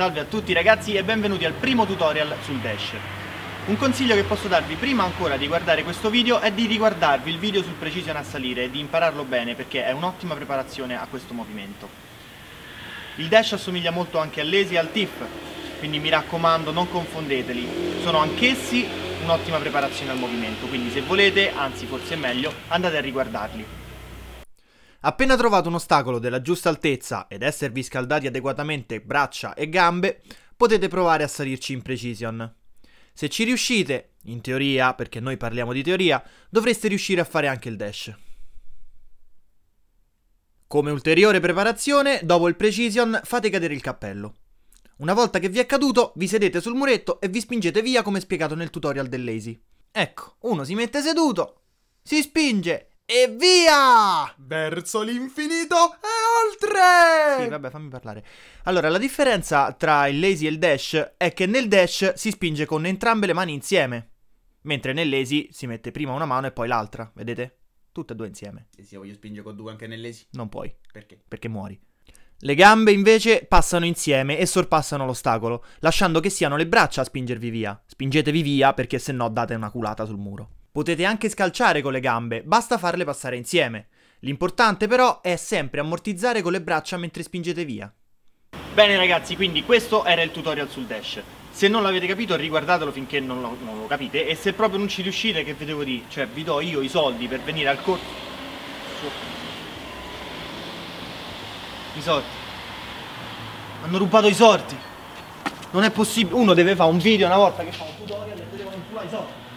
Salve a tutti ragazzi e benvenuti al primo tutorial sul Dash. Un consiglio che posso darvi prima ancora di guardare questo video è di riguardarvi il video sul Precision a salire e di impararlo bene perché è un'ottima preparazione a questo movimento. Il Dash assomiglia molto anche all'Esi e al Tiff, quindi mi raccomando non confondeteli, sono anch'essi un'ottima preparazione al movimento, quindi se volete, anzi forse è meglio, andate a riguardarli. Appena trovato un ostacolo della giusta altezza ed esservi scaldati adeguatamente braccia e gambe, potete provare a salirci in precision. Se ci riuscite, in teoria, perché noi parliamo di teoria, dovreste riuscire a fare anche il dash. Come ulteriore preparazione, dopo il precision fate cadere il cappello. Una volta che vi è caduto, vi sedete sul muretto e vi spingete via come spiegato nel tutorial dell'Easy. Ecco, uno si mette seduto, si spinge e via! Verso l'infinito e oltre! Sì, vabbè, fammi parlare. Allora, la differenza tra il lazy e il dash è che nel dash si spinge con entrambe le mani insieme, mentre nel lazy si mette prima una mano e poi l'altra, vedete? Tutte e due insieme. E se io voglio spingere con due anche nel lazy? Non puoi. Perché? Perché muori. Le gambe invece passano insieme e sorpassano l'ostacolo, lasciando che siano le braccia a spingervi via. Spingetevi via perché se no date una culata sul muro. Potete anche scalciare con le gambe, basta farle passare insieme. L'importante però è sempre ammortizzare con le braccia mentre spingete via. Bene ragazzi, quindi questo era il tutorial sul dash. Se non l'avete capito riguardatelo finché non lo, non lo, capite e se proprio non ci riuscite che vi devo dire? Cioè vi do io i soldi per venire al corso... I soldi. Hanno rubato i soldi. Non è possibile, uno deve fare un video una volta che fa un tutorial e poi devono rubare i soldi.